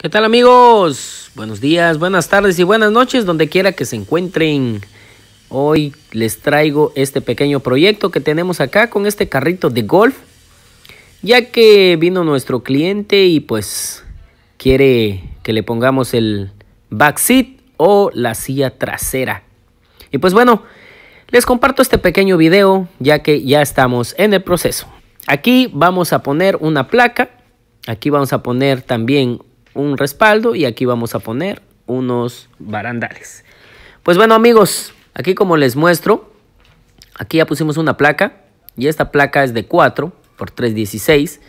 ¿Qué tal amigos? Buenos días, buenas tardes y buenas noches donde quiera que se encuentren. Hoy les traigo este pequeño proyecto que tenemos acá con este carrito de golf. Ya que vino nuestro cliente y pues quiere que le pongamos el backseat o la silla trasera. Y pues bueno, les comparto este pequeño video ya que ya estamos en el proceso. Aquí vamos a poner una placa. Aquí vamos a poner también un respaldo y aquí vamos a poner unos barandales. Pues bueno amigos, aquí como les muestro, aquí ya pusimos una placa y esta placa es de 4 por 316.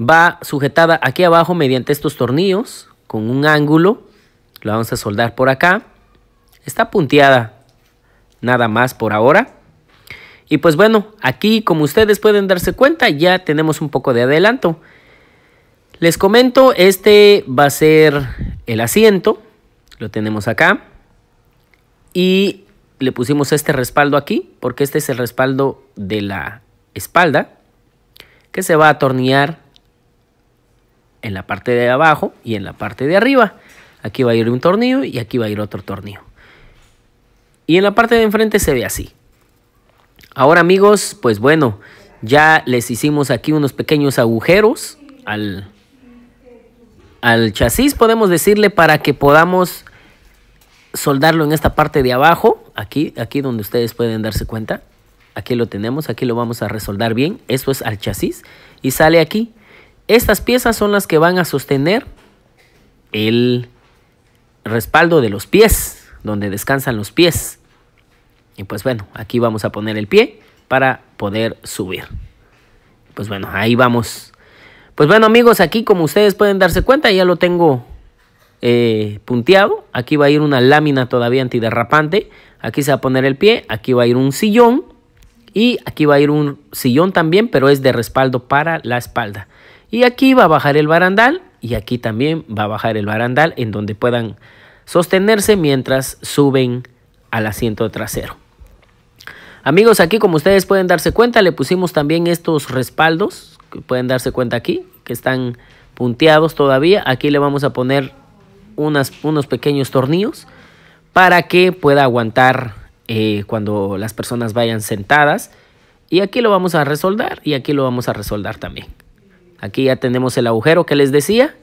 Va sujetada aquí abajo mediante estos tornillos con un ángulo. Lo vamos a soldar por acá. Está punteada nada más por ahora. Y pues bueno, aquí como ustedes pueden darse cuenta ya tenemos un poco de adelanto. Les comento, este va a ser el asiento, lo tenemos acá, y le pusimos este respaldo aquí, porque este es el respaldo de la espalda, que se va a atornillar en la parte de abajo y en la parte de arriba. Aquí va a ir un tornillo y aquí va a ir otro tornillo. Y en la parte de enfrente se ve así. Ahora amigos, pues bueno, ya les hicimos aquí unos pequeños agujeros al, al chasis, podemos decirle, para que podamos soldarlo en esta parte de abajo, aquí, aquí donde ustedes pueden darse cuenta. Aquí lo tenemos, aquí lo vamos a resoldar bien. esto es al chasis y sale aquí. Estas piezas son las que van a sostener el respaldo de los pies, donde descansan los pies. Y pues bueno, aquí vamos a poner el pie para poder subir. Pues bueno, ahí vamos pues bueno amigos, aquí como ustedes pueden darse cuenta, ya lo tengo eh, punteado. Aquí va a ir una lámina todavía antiderrapante. Aquí se va a poner el pie, aquí va a ir un sillón y aquí va a ir un sillón también, pero es de respaldo para la espalda. Y aquí va a bajar el barandal y aquí también va a bajar el barandal en donde puedan sostenerse mientras suben al asiento trasero. Amigos, aquí como ustedes pueden darse cuenta, le pusimos también estos respaldos pueden darse cuenta aquí, que están punteados todavía. Aquí le vamos a poner unas, unos pequeños tornillos para que pueda aguantar eh, cuando las personas vayan sentadas. Y aquí lo vamos a resoldar y aquí lo vamos a resoldar también. Aquí ya tenemos el agujero que les decía,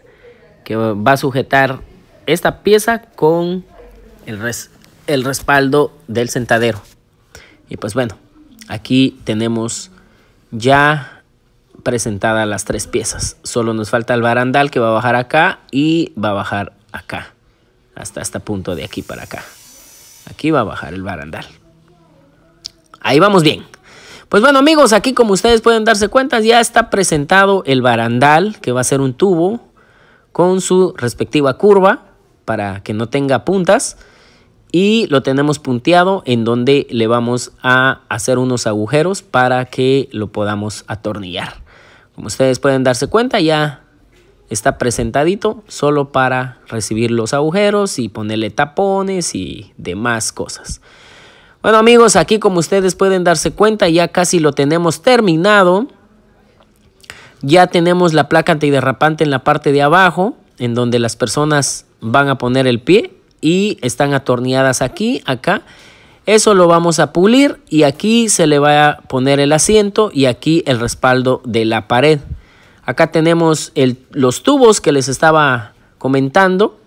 que va a sujetar esta pieza con el, el respaldo del sentadero. Y pues bueno, aquí tenemos ya presentada las tres piezas. Solo nos falta el barandal que va a bajar acá y va a bajar acá. Hasta este punto de aquí para acá. Aquí va a bajar el barandal. Ahí vamos bien. Pues bueno amigos, aquí como ustedes pueden darse cuenta ya está presentado el barandal que va a ser un tubo con su respectiva curva para que no tenga puntas y lo tenemos punteado en donde le vamos a hacer unos agujeros para que lo podamos atornillar. Como ustedes pueden darse cuenta, ya está presentadito solo para recibir los agujeros y ponerle tapones y demás cosas. Bueno amigos, aquí como ustedes pueden darse cuenta, ya casi lo tenemos terminado. Ya tenemos la placa antiderrapante en la parte de abajo, en donde las personas van a poner el pie y están atornilladas aquí, acá eso lo vamos a pulir y aquí se le va a poner el asiento y aquí el respaldo de la pared. Acá tenemos los tubos que les estaba comentando.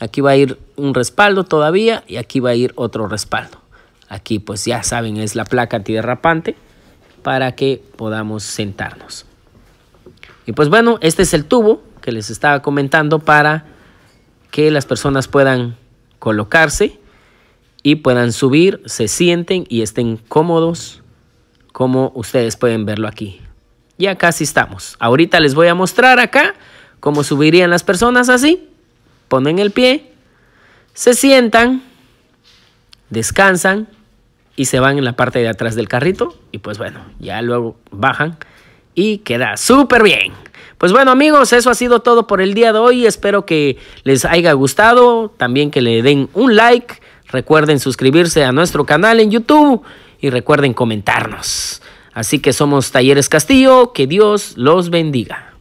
Aquí va a ir un respaldo todavía y aquí va a ir otro respaldo. Aquí pues ya saben es la placa antiderrapante para que podamos sentarnos. Y pues bueno, este es el tubo que les estaba comentando para que las personas puedan colocarse y puedan subir, se sienten y estén cómodos como ustedes pueden verlo aquí. Ya casi estamos. Ahorita les voy a mostrar acá cómo subirían las personas así. Ponen el pie, se sientan, descansan y se van en la parte de atrás del carrito y pues bueno, ya luego bajan y queda súper bien. Pues bueno amigos, eso ha sido todo por el día de hoy. Espero que les haya gustado, también que le den un like Recuerden suscribirse a nuestro canal en YouTube y recuerden comentarnos. Así que somos Talleres Castillo, que Dios los bendiga.